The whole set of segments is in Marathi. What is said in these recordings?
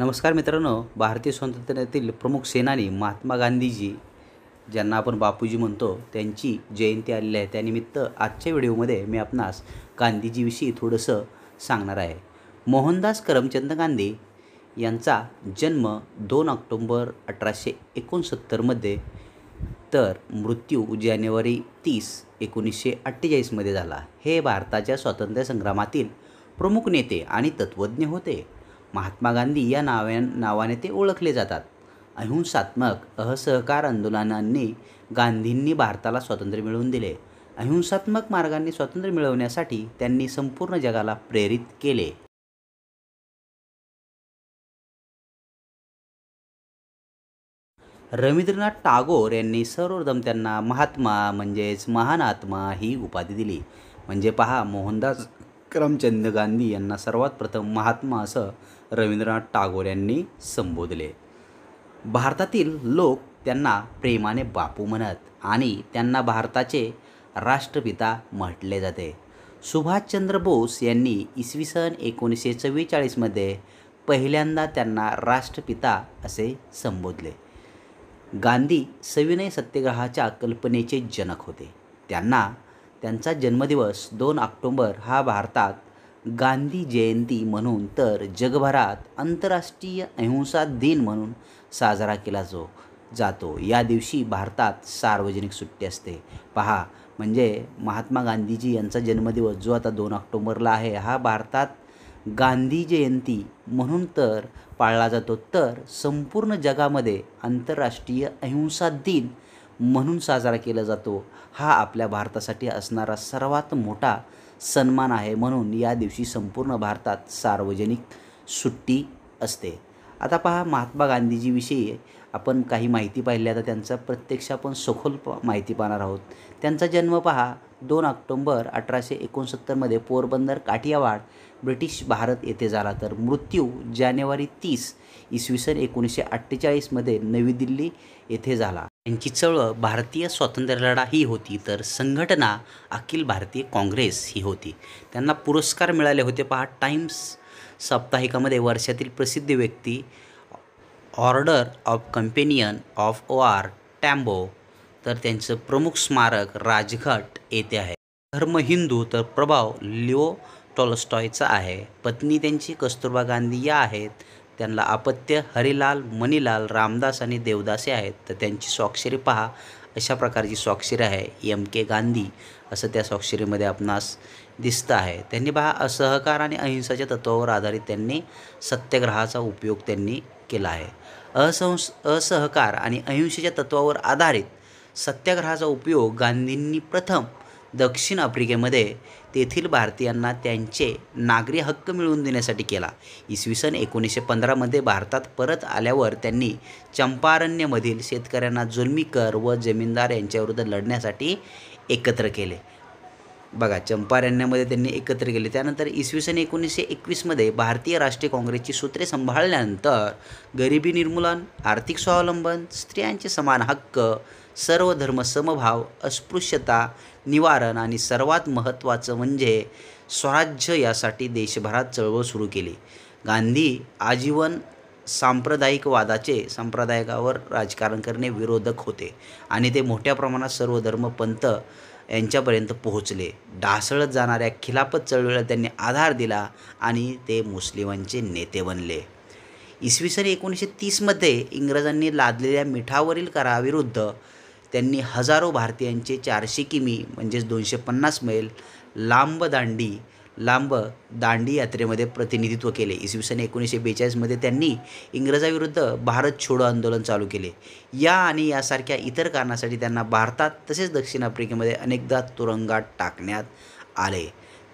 नमस्कार मित्रांनो भारतीय स्वातंत्र्यातील प्रमुख सेनानी महात्मा गांधीजी ज्यांना आपण बापूजी म्हणतो त्यांची जयंती आलेली आहे त्यानिमित्त आजच्या व्हिडिओमध्ये मी आपणास गांधीजीविषयी थोडंसं सांगणार आहे मोहनदास करमचंद गांधी यांचा जन्म दोन ऑक्टोंबर अठराशे एकोणसत्तरमध्ये तर मृत्यू जानेवारी तीस एकोणीसशे अठ्ठेचाळीसमध्ये झाला हे भारताच्या स्वातंत्र्य संग्रामातील प्रमुख नेते आणि तत्त्वज्ञ होते महात्मा गांधी या नाव्या नावाने ते ओळखले जातात अहिंसात्मक असहकार आंदोलनांनी गांधींनी भारताला स्वातंत्र्य मिळवून दिले अहिंसात्मक मार्गांनी स्वातंत्र्य मिळवण्यासाठी त्यांनी संपूर्ण जगाला प्रेरित केले रवींद्रनाथ टागोर यांनी सर्वप्रथम त्यांना महात्मा म्हणजेच महान आत्मा ही उपाधी दिली म्हणजे पहा मोहनदास विक्रमचंद गांधी यांना सर्वात प्रथम महात्मा असं रवींद्रनाथ टागोर यांनी संबोधले भारतातील लोक त्यांना प्रेमाने बापू म्हणत आणि त्यांना भारताचे राष्ट्रपिता म्हटले जाते सुभाषचंद्र बोस यांनी इसवी सन एकोणीसशे चव्वेचाळीसमध्ये पहिल्यांदा त्यांना राष्ट्रपिता असे संबोधले गांधी सविनय सत्याग्रहाच्या कल्पनेचे जनक होते त्यांना त्यांचा जन्मदिवस दोन ऑक्टोंबर हा भारतात गांधी जयंती म्हणून तर जगभरात आंतरराष्ट्रीय अहिंसा दिन म्हणून साजरा केला जो जातो या दिवशी भारतात सार्वजनिक सुट्टी असते पहा म्हणजे महात्मा गांधीजी यांचा जन्मदिवस जो आता दोन ऑक्टोंबरला आहे हा भारतात गांधी जयंती म्हणून तर पाळला जातो तर संपूर्ण जगामध्ये आंतरराष्ट्रीय अहिंसा दिन म्हणून साजरा केला जातो हा आपल्या भारतासाठी असणारा सर्वात मोठा सन्मान आहे म्हणून या दिवशी संपूर्ण भारतात सार्वजनिक सुट्टी असते आता पहा महात्मा गांधीजीविषयी आपण काही माहिती पाहिली आता त्यांचा प्रत्यक्ष आपण सखोल माहिती पाहणार आहोत त्यांचा जन्म पहा दोन ऑक्टोंबर अठराशे एकोणसत्तरमध्ये पोरबंदर काठियावाड ब्रिटिश भारत येथे झाला तर मृत्यू जानेवारी तीस इसवी सन एकोणीसशे अठ्ठेचाळीसमध्ये नवी दिल्ली येथे झाला त्यांची चळवळ भारतीय स्वातंत्र्यलढा ही होती तर संघटना अखिल भारतीय काँग्रेस ही होती त्यांना पुरस्कार मिळाले होते पहा टाईम्स साप्ताहिकामध्ये वर्षातील प्रसिद्ध व्यक्ती order of companion of O R Tambo तर त्यांचं प्रमुख स्मारक राजघाट येथे आहे धर्म हिंदू तर प्रभाव लिओ टॉलस्टॉयचा आहे पत्नी त्यांची कस्तुरबा गांधी या आहेत त्यांना अपत्य हरिलाल मणिलाल रामदास आणि देवदासे आहेत तर त्यांची स्वाक्षरी पहा अशा प्रकारची स्वाक्षरी आहे एम के गांधी असं त्या स्वाक्षरीमध्ये आपणास दिसतं आहे त्यांनी पहा असहकार आणि अहिंसाच्या तत्वावर आधारित त्यांनी सत्याग्रहाचा उपयोग त्यांनी केला आहे असंस असहकार आणि अहिंसेच्या तत्वावर आधारित सत्याग्रहाचा उपयोग गांधींनी प्रथम दक्षिण आफ्रिकेमध्ये तेथील भारतीयांना त्यांचे नागरी हक्क मिळवून देण्यासाठी केला इसवी सन एकोणीसशे पंधरामध्ये भारतात परत आल्यावर त्यांनी चंपारण्यमधील शेतकऱ्यांना जुलमी कर व जमीनदार यांच्याविरुद्ध लढण्यासाठी एकत्र केले बघा चंपारण्यामध्ये त्यांनी एकत्र केले त्यानंतर इसवी सन एकोणीसशे एकवीसमध्ये भारतीय राष्ट्रीय काँग्रेसची सूत्रे सांभाळल्यानंतर गरिबी निर्मूलन आर्थिक स्वावलंबन स्त्रियांचे समान हक्क सर्व धर्म समभाव अस्पृश्यता निवारण आणि सर्वात महत्त्वाचं म्हणजे स्वराज्य यासाठी देशभरात चळवळ सुरू केली गांधी आजीवन सांप्रदायिकवादाचे सांप्रदायिकावर राजकारण करणे विरोधक होते आणि ते मोठ्या प्रमाणात सर्व धर्मपंथ यांच्यापर्यंत पोहोचले ढासळत जाणाऱ्या खिलाफत चळवळीला त्यांनी आधार दिला आणि ते मुस्लिमांचे नेते बनले इसवी सन एकोणीसशे तीसमध्ये इंग्रजांनी लादलेल्या मिठावरील कराविरुद्ध त्यांनी हजारो भारतीयांचे चारशे किमी म्हणजेच दोनशे पन्नास मैल लांब दांडी लांब दांडी यात्रेमध्ये प्रतिनिधित्व केले इसवी सन एकोणीसशे बेचाळीसमध्ये त्यांनी इंग्रजाविरुद्ध भारत छोडो आंदोलन चालू केले या आणि यासारख्या इतर कारणासाठी त्यांना भारतात तसेच दक्षिण आफ्रिकेमध्ये अनेकदा तुरुंगात टाकण्यात आले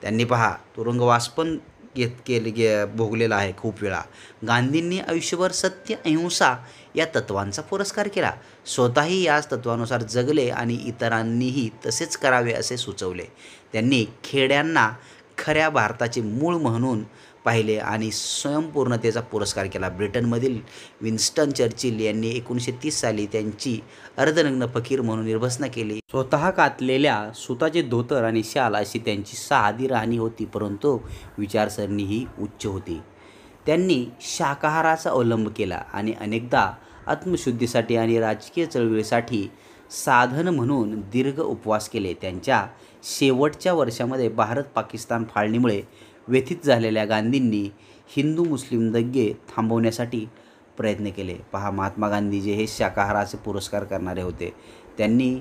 त्यांनी पहा तुरुंगवास पण येत केले गे भोगलेला आहे खूप वेळा गांधींनी आयुष्यभर सत्य अहिंसा या तत्वांचा पुरस्कार केला स्वतःही याच तत्वानुसार जगले आणि इतरांनीही तसेच करावे असे सुचवले त्यांनी खेड्यांना खऱ्या भारताचे मूळ म्हणून पाहिले आणि स्वयंपूर्णतेचा पुरस्कार केला ब्रिटनमधील विन्स्टन चर्चिल यांनी एकोणीसशे तीस साली त्यांची अर्धनग्न फकीर म्हणून निर्भसना केली स्वतः कातलेल्या सुताचे धोतर आणि शाल अशी त्यांची साधी राहणी होती परंतु विचारसरणी ही उच्च होती त्यांनी शाकाहाराचा अवलंब केला आणि अनेकदा आत्मशुद्धीसाठी आणि राजकीय चळवळीसाठी साधन म्हणून दीर्घ उपवास केले त्यांच्या शेवटच्या वर्षामध्ये भारत पाकिस्तान फाळणीमुळे व्यथित झालेल्या गांधींनी हिंदू मुस्लिम दग्गे थांबवण्यासाठी प्रयत्न केले पहा महात्मा गांधीजी हे शाकाहाराचे पुरस्कार करणारे होते त्यांनी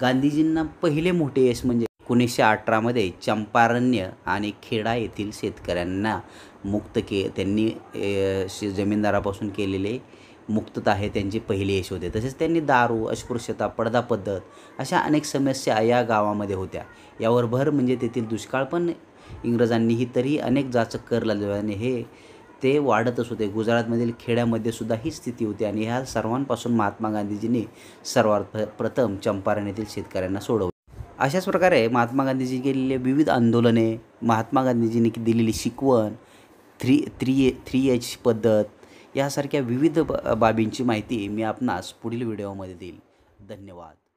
गांधीजींना पहिले मोठे यश म्हणजे एकोणीसशे अठरामध्ये चंपारण्य आणि खेडा येथील शेतकऱ्यांना मुक्त के त्यांनी जमीनदारापासून केलेले मुक्तता हे त्यांचे पहिले यश होते तसेच त्यांनी दारू अस्पृश्यता पडदा पद्धत अशा अनेक समस्या या गावामध्ये होत्या यावर भर म्हणजे तेथील दुष्काळ पण इंग्रजांनीही तरी अनेक जाचक कर आणि हे ते वाढतच होते गुजरातमधील खेड्यामध्ये सुद्धा ही स्थिती होती आणि ह्या सर्वांपासून महात्मा गांधीजींनी सर्वात प्रथम चंपारण येथील शेतकऱ्यांना सोडवले अशाच प्रकारे महात्मा गांधीजी केलेले विविध आंदोलने महात्मा गांधीजींनी दिलेली शिकवण थ्री थ्री थ्री एच पद्धत यासारख्या विविध बाबींची माहिती मी आपणास पुढील व्हिडिओमध्ये देईल धन्यवाद